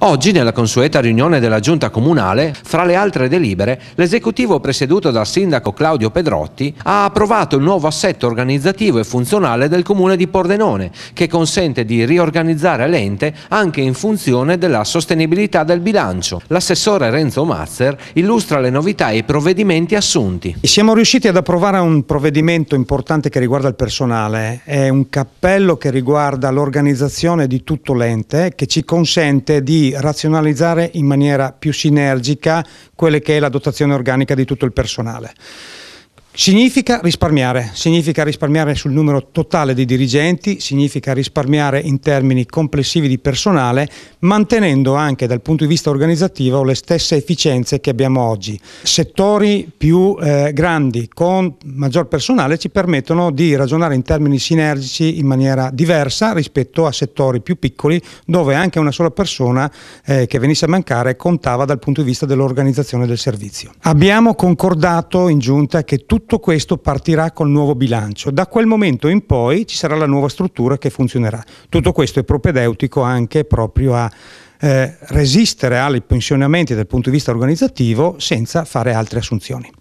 Oggi, nella consueta riunione della Giunta Comunale, fra le altre delibere, l'esecutivo presieduto dal sindaco Claudio Pedrotti ha approvato il nuovo assetto organizzativo e funzionale del comune di Pordenone, che consente di riorganizzare l'ente anche in funzione della sostenibilità del bilancio. L'assessore Renzo Mazzer illustra le novità e i provvedimenti assunti. Siamo riusciti ad approvare un provvedimento importante che riguarda il personale, è un cappello che riguarda l'organizzazione di tutto l'ente che ci consente di razionalizzare in maniera più sinergica quella che è la dotazione organica di tutto il personale. Significa risparmiare, significa risparmiare sul numero totale dei dirigenti, significa risparmiare in termini complessivi di personale, mantenendo anche dal punto di vista organizzativo le stesse efficienze che abbiamo oggi. Settori più eh, grandi con maggior personale ci permettono di ragionare in termini sinergici in maniera diversa rispetto a settori più piccoli dove anche una sola persona eh, che venisse a mancare contava dal punto di vista dell'organizzazione del servizio. Abbiamo concordato in giunta che tutti tutto questo partirà col nuovo bilancio. Da quel momento in poi ci sarà la nuova struttura che funzionerà. Tutto questo è propedeutico anche proprio a eh, resistere ai pensionamenti dal punto di vista organizzativo senza fare altre assunzioni.